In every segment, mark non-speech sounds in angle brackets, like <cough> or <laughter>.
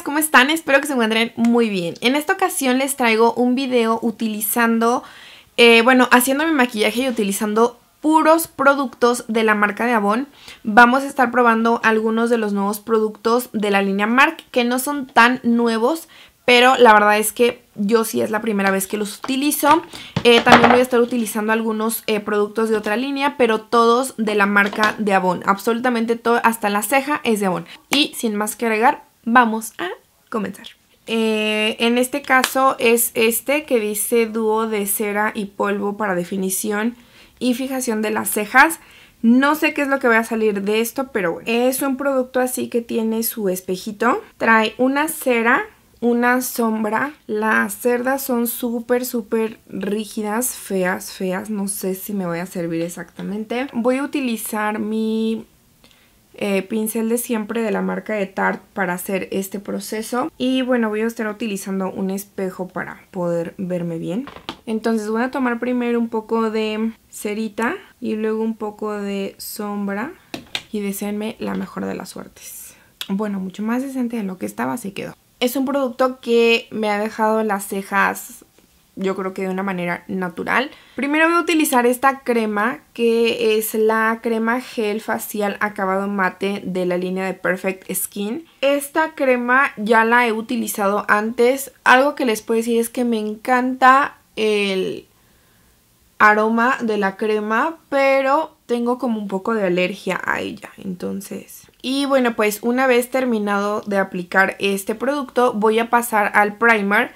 ¿cómo están? Espero que se encuentren muy bien. En esta ocasión les traigo un video utilizando, eh, bueno, haciendo mi maquillaje y utilizando puros productos de la marca de Avon. Vamos a estar probando algunos de los nuevos productos de la línea MARC que no son tan nuevos, pero la verdad es que yo sí es la primera vez que los utilizo. Eh, también voy a estar utilizando algunos eh, productos de otra línea, pero todos de la marca de Avon. Absolutamente todo, hasta la ceja es de Avon. Y sin más que agregar, vamos a comenzar. Eh, en este caso es este que dice dúo de cera y polvo para definición y fijación de las cejas. No sé qué es lo que va a salir de esto, pero Es un producto así que tiene su espejito. Trae una cera, una sombra. Las cerdas son súper, súper rígidas, feas, feas. No sé si me voy a servir exactamente. Voy a utilizar mi eh, pincel de siempre de la marca de Tarte para hacer este proceso. Y bueno, voy a estar utilizando un espejo para poder verme bien. Entonces voy a tomar primero un poco de cerita y luego un poco de sombra y deseenme la mejor de las suertes. Bueno, mucho más decente de lo que estaba, se quedó. Es un producto que me ha dejado las cejas yo creo que de una manera natural. Primero voy a utilizar esta crema que es la crema gel facial acabado mate de la línea de Perfect Skin. Esta crema ya la he utilizado antes. Algo que les puedo decir es que me encanta el aroma de la crema, pero tengo como un poco de alergia a ella, entonces... Y bueno, pues una vez terminado de aplicar este producto, voy a pasar al primer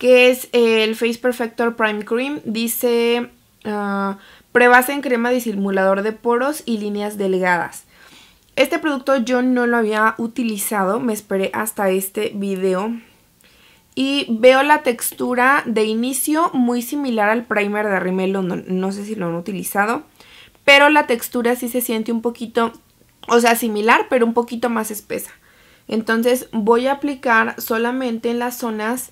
que es eh, el Face Perfector Prime Cream. Dice uh, en crema disimulador de poros y líneas delgadas. Este producto yo no lo había utilizado, me esperé hasta este video. Y veo la textura de inicio muy similar al primer de Rimmel London. No sé si lo han utilizado. Pero la textura sí se siente un poquito, o sea, similar, pero un poquito más espesa. Entonces voy a aplicar solamente en las zonas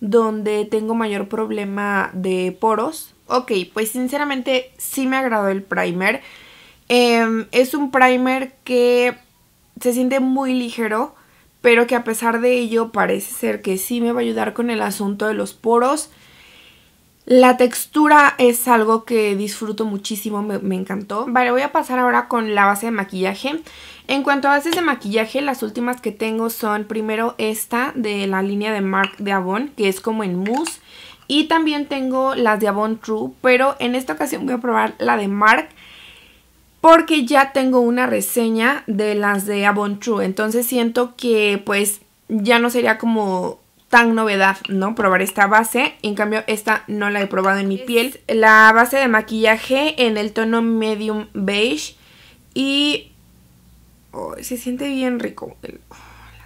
donde tengo mayor problema de poros. Ok, pues sinceramente sí me agradó el primer. Em, es un primer que se siente muy ligero, pero que a pesar de ello parece ser que sí me va a ayudar con el asunto de los poros. La textura es algo que disfruto muchísimo, me, encantó. Vale, voy a pasar ahora con la base de maquillaje. En cuanto a bases de maquillaje, las últimas que tengo son primero esta de la línea de Marc de Avon, que es como en mousse. Y también tengo las de Avon True, pero en esta ocasión voy a probar la de Marc porque ya tengo una reseña de las de Avon True. Entonces siento que pues ya no sería como tan novedad, ¿no? Probar esta base. En cambio, esta no la he probado en mi piel. La base de maquillaje en el tono medium beige. Y oh, se siente bien rico.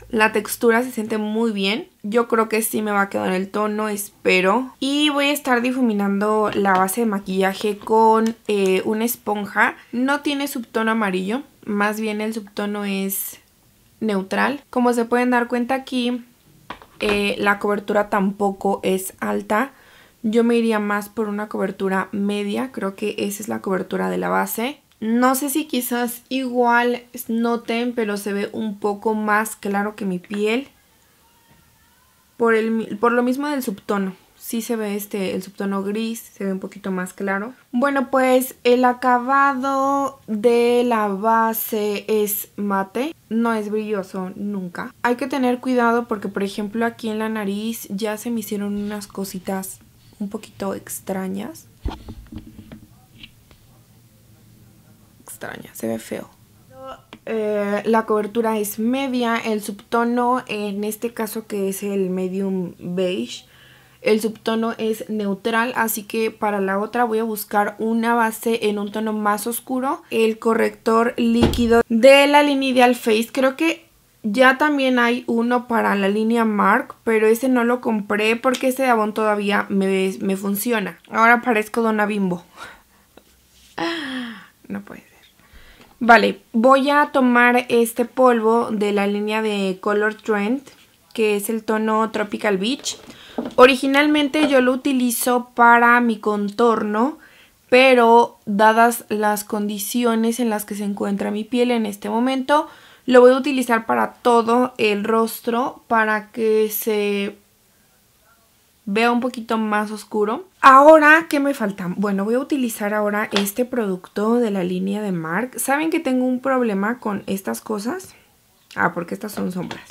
La textura se siente muy bien. Yo creo que sí me va a quedar en el tono, espero. Y voy a estar difuminando la base de maquillaje con eh, una esponja. No tiene subtono amarillo. Más bien el subtono es neutral. Como se pueden dar cuenta aquí, eh, la cobertura tampoco es alta. Yo me iría más por una cobertura media, creo que esa es la cobertura de la base. No sé si quizás igual noten, pero se ve un poco más claro que mi piel. Por, el, por lo mismo del subtono sí se ve este el subtono gris, se ve un poquito más claro. Bueno, pues el acabado de la base es mate, no es brilloso nunca. Hay que tener cuidado porque por ejemplo aquí en la nariz ya se me hicieron unas cositas un poquito extrañas. Extraña, se ve feo. Eh, la cobertura es media, el subtono en este caso que es el medium beige el subtono es neutral, así que para la otra voy a buscar una base en un tono más oscuro. El corrector líquido de la línea Ideal Face, creo que ya también hay uno para la línea Mark, pero ese no lo compré porque ese Abón todavía me, me funciona. Ahora parezco Dona Bimbo. <laughs> No puede ser. Vale, voy a tomar este polvo de la línea de Color Trend, que es el tono Tropical Beach. Originalmente yo lo utilizo para mi contorno, pero dadas las condiciones en las que se encuentra mi piel en este momento, lo voy a utilizar para todo el rostro para que se vea un poquito más oscuro. Ahora, ¿qué me falta? Bueno, voy a utilizar ahora este producto de la línea de MARC. ¿Saben que tengo un problema con estas cosas? Ah, porque estas son sombras.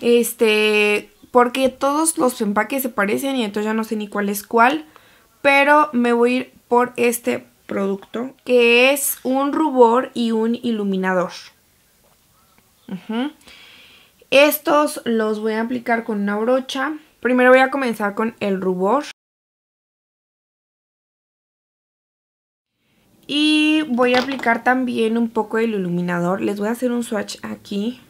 Este, porque todos los empaques se parecen y entonces ya no sé ni cuál es cuál, pero me voy a ir por este producto que es un rubor y un iluminador. Estos los voy a aplicar con una brocha. Primero voy a comenzar con el rubor. Y voy a aplicar también un poco del iluminador. Les voy a hacer un swatch aquí.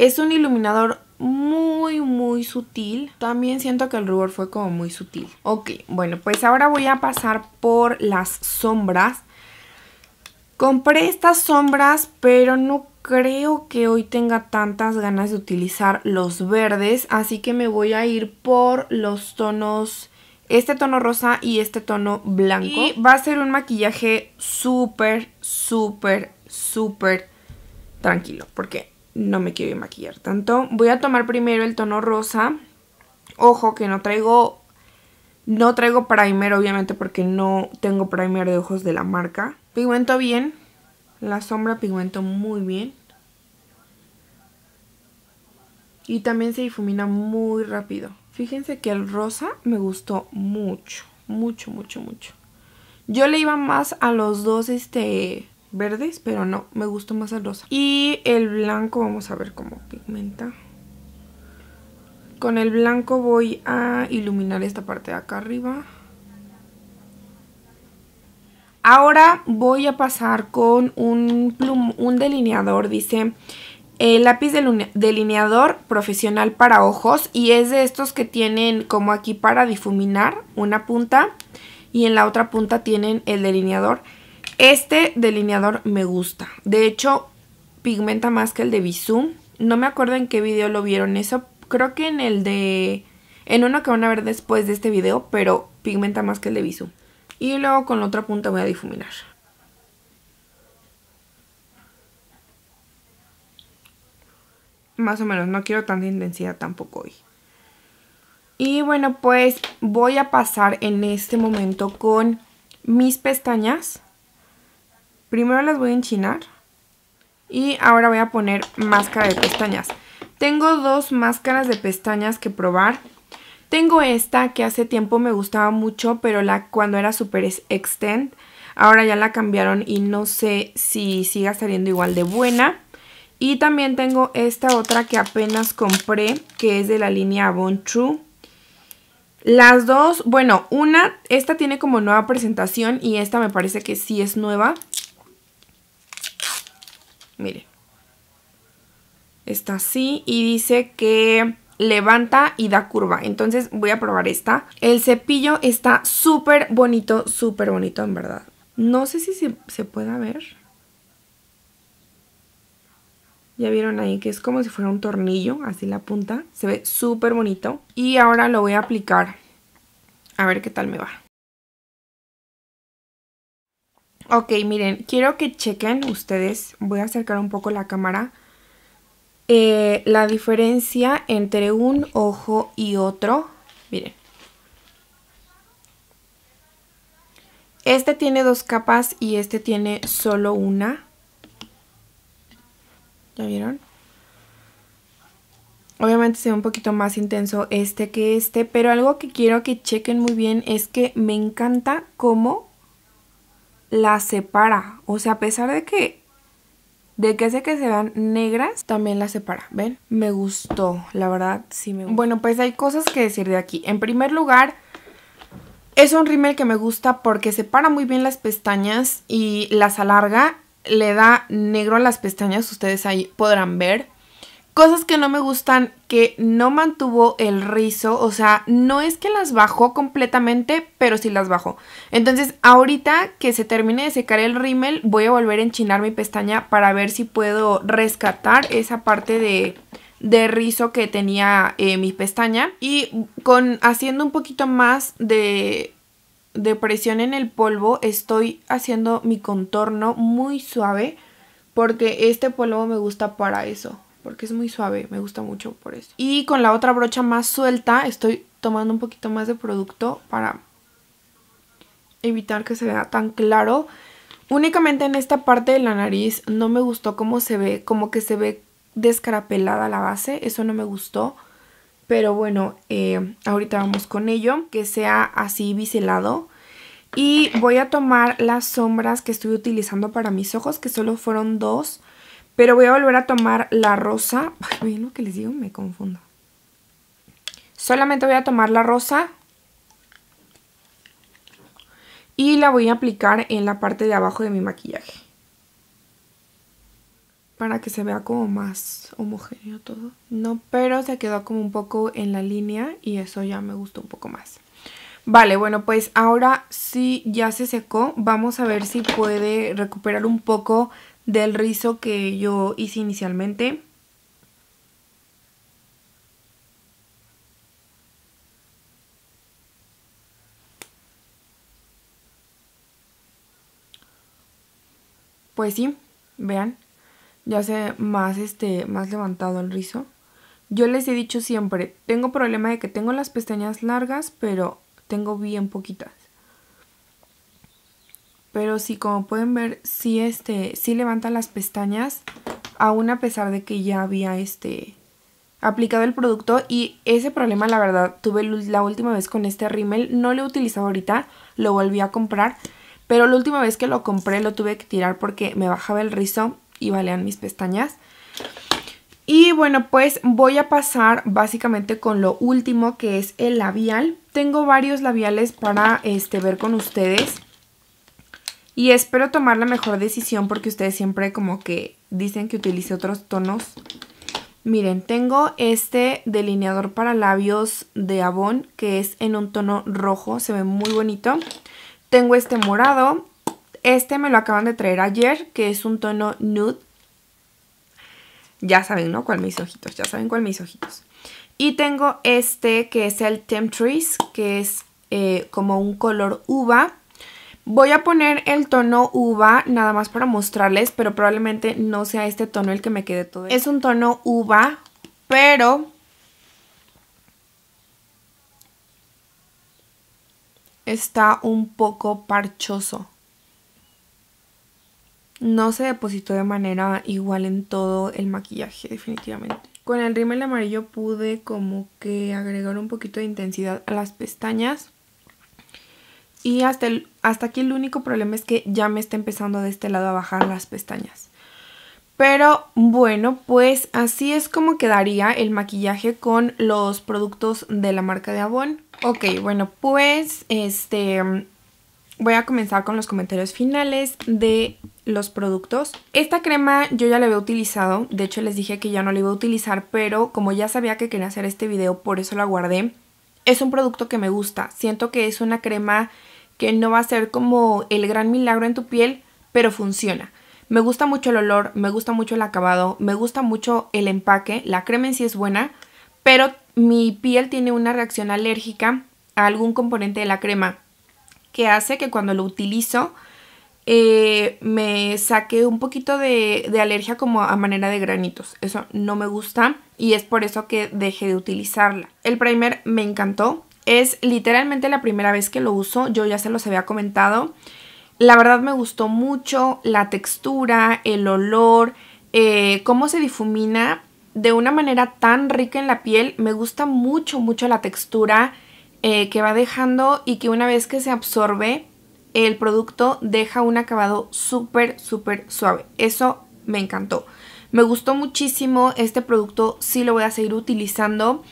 Es un iluminador muy, muy sutil. También siento que el rubor fue como muy sutil. Ok, bueno, pues ahora voy a pasar por las sombras. Compré estas sombras, pero no creo que hoy tenga tantas ganas de utilizar los verdes. Así que me voy a ir por los tonos... Este tono rosa y este tono blanco. Y va a ser un maquillaje súper, súper, súper tranquilo. Porque no me quiero maquillar tanto. Voy a tomar primero el tono rosa. Ojo que no traigo, no traigo primer obviamente porque no tengo primer de ojos de la marca. Pigmento bien, la sombra pigmento muy bien. Y también se difumina muy rápido. Fíjense que el rosa me gustó mucho, mucho, mucho, mucho. Yo le iba más a los dos, este, verdes, pero no, me gustó más el rosa. Y el blanco, vamos a ver cómo pigmenta. Con el blanco voy a iluminar esta parte de acá arriba. Ahora voy a pasar con un, plum, un delineador, dice... El eh, lápiz delineador profesional para ojos y es de estos que tienen como aquí para difuminar una punta y en la otra punta tienen el delineador. Este delineador me gusta. De hecho, pigmenta más que el de Bisú. No me acuerdo en qué video lo vieron eso. Creo que en el de... En uno que van a ver después de este video, pero pigmenta más que el de Bisú. Y luego con la otra punta voy a difuminar. Más o menos, no quiero tanta intensidad tampoco hoy. Y bueno, pues voy a pasar en este momento con mis pestañas. Primero las voy a enchinar. Y ahora voy a poner máscara de pestañas. Tengo dos máscaras de pestañas que probar. Tengo esta que hace tiempo me gustaba mucho, pero la cuando era super extend. Ahora ya la cambiaron y no sé si siga saliendo igual de buena. Y también tengo esta otra que apenas compré, que es de la línea Avon True. Las dos, bueno, una, esta tiene como nueva presentación y esta me parece que sí es nueva. Mire, Está así y dice que levanta y da curva. Entonces voy a probar esta. El cepillo está súper bonito, súper bonito en verdad. No sé si se, se pueda ver. Ya vieron ahí que es como si fuera un tornillo, así la punta. Se ve súper bonito. Y ahora lo voy a aplicar. A ver qué tal me va. Ok, miren, quiero que chequen ustedes, voy a acercar un poco la cámara, eh, la diferencia entre un ojo y otro. Miren. Este tiene dos capas y este tiene solo una. ¿Ya vieron? Obviamente se ve un poquito más intenso este que este, pero algo que quiero que chequen muy bien es que me encanta cómo la separa. O sea, a pesar de que de que sé que se dan negras, también la separa, ¿ven? Me gustó, la verdad, sí me gustó. Bueno, pues hay cosas que decir de aquí. En primer lugar, es un rímel que me gusta porque separa muy bien las pestañas y las alarga. Le da negro a las pestañas, ustedes ahí podrán ver. Cosas que no me gustan, que no mantuvo el rizo, o sea, no es que las bajó completamente, pero sí las bajó. Entonces, ahorita que se termine de secar el rímel, voy a volver a enchinar mi pestaña para ver si puedo rescatar esa parte de, rizo que tenía eh, mi pestaña. Y con haciendo un poquito más de presión en el polvo estoy haciendo mi contorno muy suave porque este polvo me gusta para eso porque es muy suave, me gusta mucho por eso. Y con la otra brocha más suelta estoy tomando un poquito más de producto para evitar que se vea tan claro. Únicamente en esta parte de la nariz no me gustó cómo se ve, como que se ve descarapelada la base, eso no me gustó. Pero bueno, eh, ahorita vamos con ello, que sea así biselado. Y voy a tomar las sombras que estoy utilizando para mis ojos, que solo fueron dos. Pero voy a volver a tomar la rosa. Ay, lo que les digo? Me confundo. Solamente voy a tomar la rosa. Y la voy a aplicar en la parte de abajo de mi maquillaje. Para que se vea como más homogéneo todo. No, pero se quedó como un poco en la línea y eso ya me gustó un poco más. Vale, bueno, pues ahora sí ya se secó. Vamos a ver si puede recuperar un poco del rizo que yo hice inicialmente. Pues sí, vean, ya se más, este, más levantado el rizo. Yo les he dicho siempre, tengo problema de que tengo las pestañas largas, pero tengo bien poquitas. Pero sí, como pueden ver, sí, este, sí levanta las pestañas, aún a pesar de que ya había este, aplicado el producto. Y ese problema, la verdad, tuve la última vez con este rímel. No lo he utilizado ahorita, lo volví a comprar. Pero la última vez que lo compré lo tuve que tirar porque me bajaba el rizo y balean mis pestañas. Y bueno, pues voy a pasar básicamente con lo último que es el labial. Tengo varios labiales para este, ver con ustedes. Y espero tomar la mejor decisión porque ustedes siempre como que dicen que utilice otros tonos. Miren, tengo este delineador para labios de Avon que es en un tono rojo, se ve muy bonito. Tengo este morado, este me lo acaban de traer ayer que es un tono nude. Ya saben, ¿no? Cuál mis ojitos, ya saben cuál mis ojitos. Y tengo este que es el Temptress, que es eh, como un color uva. Voy a poner el tono uva nada más para mostrarles, pero probablemente no sea este tono el que me quede todo. Es un tono uva, pero... Está un poco parchoso. No se depositó de manera igual en todo el maquillaje, definitivamente. Con el rímel amarillo pude como que agregar un poquito de intensidad a las pestañas. Y hasta, hasta aquí el único problema es que ya me está empezando de este lado a bajar las pestañas. Pero bueno, pues así es como quedaría el maquillaje con los productos de la marca de Avon. Ok, bueno, pues este voy a comenzar con los comentarios finales de los productos. Esta crema yo ya la había utilizado, de hecho les dije que ya no la iba a utilizar, pero como ya sabía que quería hacer este video, por eso la guardé. Es un producto que me gusta, siento que es una crema que no va a ser como el gran milagro en tu piel, pero funciona. Me gusta mucho el olor, me gusta mucho el acabado, me gusta mucho el empaque, la crema en sí es buena, pero mi piel tiene una reacción alérgica a algún componente de la crema que hace que cuando lo utilizo eh, me saque un poquito de, de, alergia como a manera de granitos. Eso no me gusta y es por eso que dejé de utilizarla. El primer me encantó. Es literalmente la primera vez que lo uso, yo ya se los había comentado. La verdad me gustó mucho la textura, el olor, eh, cómo se difumina de una manera tan rica en la piel. Me gusta mucho, mucho la textura eh, que va dejando y que una vez que se absorbe el producto deja un acabado súper, súper suave. Eso me encantó. Me gustó muchísimo este producto, sí lo voy a seguir utilizando.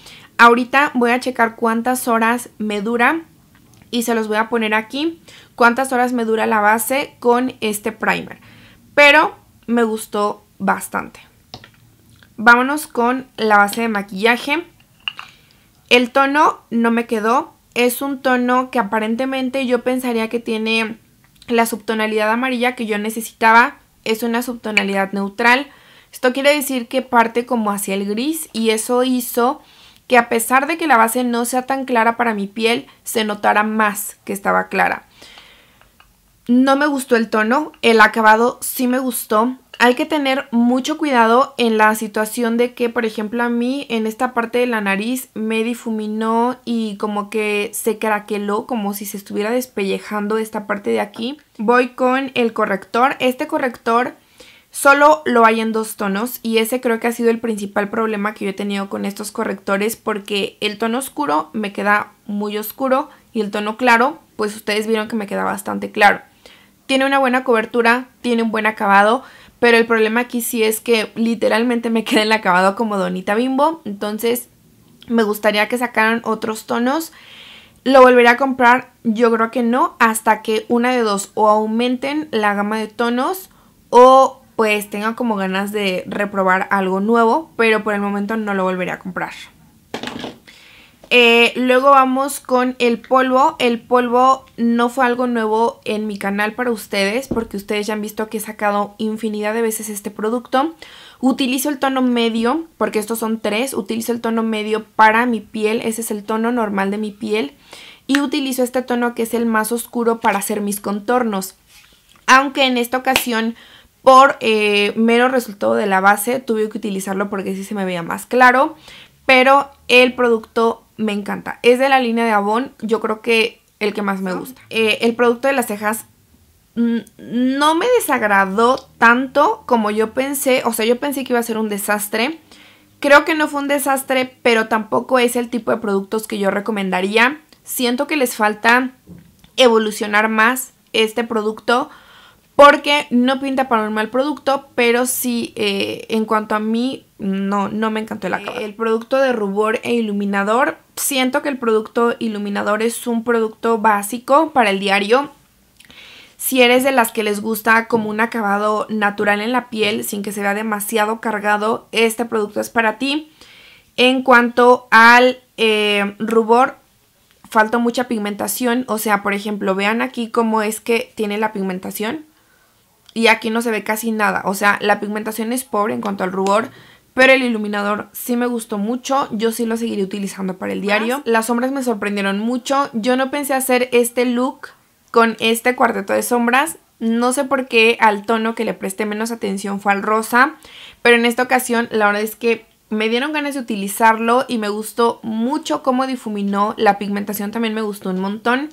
Ahorita voy a checar cuántas horas me dura y se los voy a poner aquí cuántas horas me dura la base con este primer. Pero me gustó bastante. Vámonos con la base de maquillaje. El tono no me quedó. Es un tono que aparentemente yo pensaría que tiene la subtonalidad amarilla que yo necesitaba. Es una subtonalidad neutral. Esto quiere decir que parte como hacia el gris y eso hizo que a pesar de que la base no sea tan clara para mi piel, se notara más que estaba clara. No me gustó el tono, el acabado sí me gustó. Hay que tener mucho cuidado en la situación de que, por ejemplo, a mí en esta parte de la nariz me difuminó y como que se craqueló, como si se estuviera despellejando esta parte de aquí. Voy con el corrector. Este corrector Solo lo hay en dos tonos y ese creo que ha sido el principal problema que yo he tenido con estos correctores porque el tono oscuro me queda muy oscuro y el tono claro, pues ustedes vieron que me queda bastante claro. Tiene una buena cobertura, tiene un buen acabado, pero el problema aquí sí es que literalmente me <laughs> queda el acabado como Donita Bimbo, entonces me gustaría que sacaran otros tonos. ¿Lo volveré a comprar? Yo creo que no, hasta que una de dos o aumenten la gama de tonos o pues tenga como ganas de reprobar algo nuevo, pero por el momento no lo volveré a comprar. Eh, luego vamos con el polvo. El polvo no fue algo nuevo en mi canal para ustedes, porque ustedes ya han visto que he sacado infinidad de veces este producto. Utilizo el tono medio, porque estos son tres, utilizo el tono medio para mi piel, ese es el tono normal de mi piel. Y utilizo este tono que es el más oscuro para hacer mis contornos. Aunque en esta ocasión por eh, mero resultado de la base tuve que utilizarlo porque sí se me veía más claro, pero el producto me encanta. Es de la línea de Avon, yo creo que el que más me ah. gusta. Eh, el producto de las cejas mm, no me desagradó tanto como yo pensé, o sea, yo pensé que iba a ser un desastre. Creo que no fue un desastre, pero tampoco es el tipo de productos que yo recomendaría. Siento que les falta evolucionar más este producto porque no pinta para normal producto, pero sí, eh, en cuanto a mí, no, no me encantó el acabado. El producto de rubor e iluminador, siento que el producto iluminador es un producto básico para el diario. Si eres de las que les gusta como un acabado natural en la piel, sin que se vea demasiado cargado, este producto es para ti. En cuanto al eh, rubor, falta mucha pigmentación. O sea, por ejemplo, vean aquí cómo es que tiene la pigmentación y aquí no se ve casi nada. O sea, la pigmentación es pobre en cuanto al rubor, pero el iluminador sí me gustó mucho, yo sí lo seguiré utilizando para el diario. Las sombras me sorprendieron mucho, yo no pensé hacer este look con este cuarteto de sombras, no sé por qué al tono que le presté menos atención fue al rosa, pero en esta ocasión la verdad es que me dieron ganas de utilizarlo y me gustó mucho cómo difuminó, la pigmentación también me gustó un montón.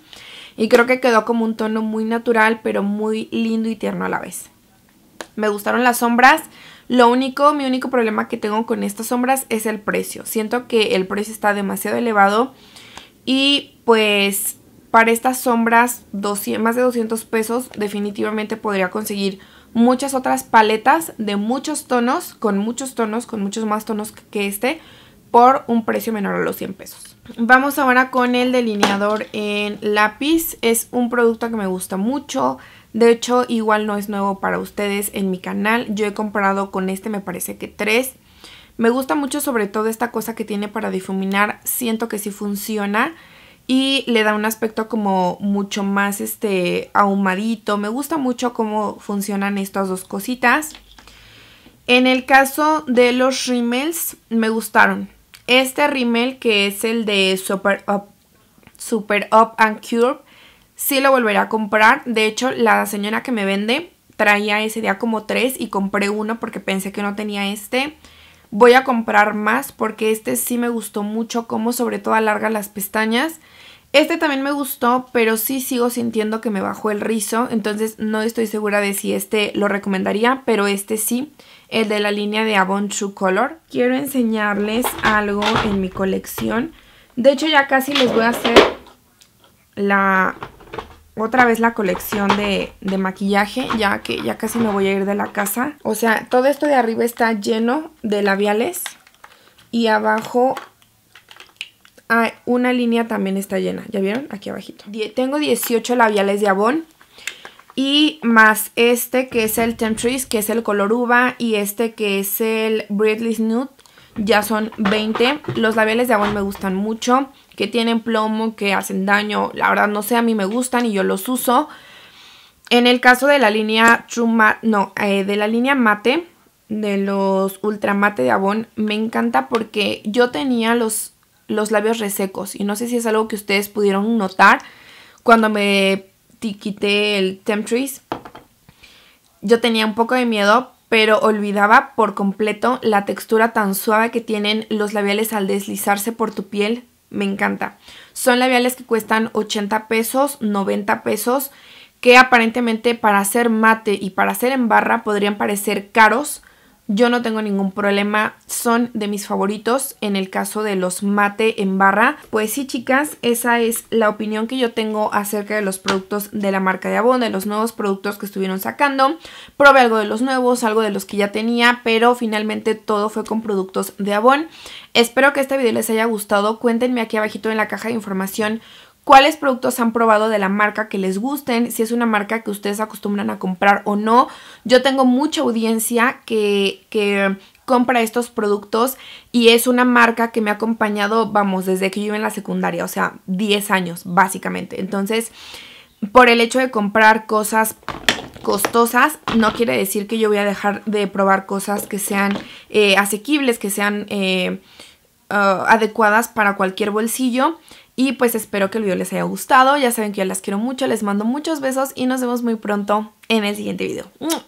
Y creo que quedó como un tono muy natural, pero muy lindo y tierno a la vez. Me gustaron las sombras. Lo único, mi único problema que tengo con estas sombras es el precio. Siento que el precio está demasiado elevado y pues para estas sombras más de 200 pesos definitivamente podría conseguir muchas otras paletas de muchos tonos, con muchos tonos, con muchos más tonos que este, por un precio menor a los 100 pesos. Vamos ahora con el delineador en lápiz. Es un producto que me gusta mucho. De hecho, igual no es nuevo para ustedes en mi canal. Yo he comprado con este, me parece que tres. Me gusta mucho sobre todo esta cosa que tiene para difuminar. Siento que sí funciona y le da un aspecto como mucho más este ahumadito. Me gusta mucho cómo funcionan estas dos cositas. En el caso de los rímel me gustaron. Este rímel que es el de Super Up, Super Up and Curve, sí lo volveré a comprar. De hecho, la señora que me vende traía ese día como tres y compré uno porque pensé que no tenía este. Voy a comprar más porque este sí me gustó mucho, como sobre todo alarga las pestañas. Este también me gustó, pero sí sigo sintiendo que me bajó el rizo, entonces no estoy segura de si este lo recomendaría, pero este sí, el de la línea de Avon True Color. Quiero enseñarles algo en mi colección. De hecho ya casi les voy a hacer la otra vez la colección de, de, maquillaje, ya que ya casi me voy a ir de la casa. O sea, todo esto de arriba está lleno de labiales y abajo Ah, una línea también está llena, ¿ya vieron? Aquí abajito. tengo 18 labiales de Avon. Y más este que es el Temptress, que es el color uva. Y este que es el Breathless Nude. Ya son 20. Los labiales de Avon me gustan mucho. Que tienen plomo, que hacen daño. La verdad no sé, a mí me gustan y yo los uso. En el caso de la línea True Matte, no, eh, de la línea Mate, de los Ultramate de Avon, me encanta porque yo tenía los los labios resecos. Y no sé si es algo que ustedes pudieron notar cuando me quité el Temptress. Yo tenía un poco de miedo, pero olvidaba por completo la textura tan suave que tienen los labiales al deslizarse por tu piel. Me encanta. Son labiales que cuestan 80 pesos, 90 pesos, que aparentemente para hacer mate y para hacer en barra podrían parecer caros, yo no tengo ningún problema, son de mis favoritos en el caso de los mate en barra. Pues sí, chicas, esa es la opinión que yo tengo acerca de los productos de la marca de Avon, de los nuevos productos que estuvieron sacando. Probé algo de los nuevos, algo de los que ya tenía, pero finalmente todo fue con productos de Avon. Espero que este video les haya gustado. Cuéntenme aquí abajito en la caja de información cuáles productos han probado de la marca que les gusten, si es una marca que ustedes acostumbran a comprar o no. Yo tengo mucha audiencia que, compra estos productos y es una marca que me ha acompañado, vamos, desde que yo iba en la secundaria, o sea, 10 años básicamente. Entonces, por el hecho de comprar cosas costosas no quiere decir que yo voy a dejar de probar cosas que sean eh, asequibles, que sean eh, ah, adecuadas para cualquier bolsillo. Y pues espero que el video les haya gustado. Ya saben que yo las quiero mucho, les mando muchos besos y nos vemos muy pronto en el siguiente video.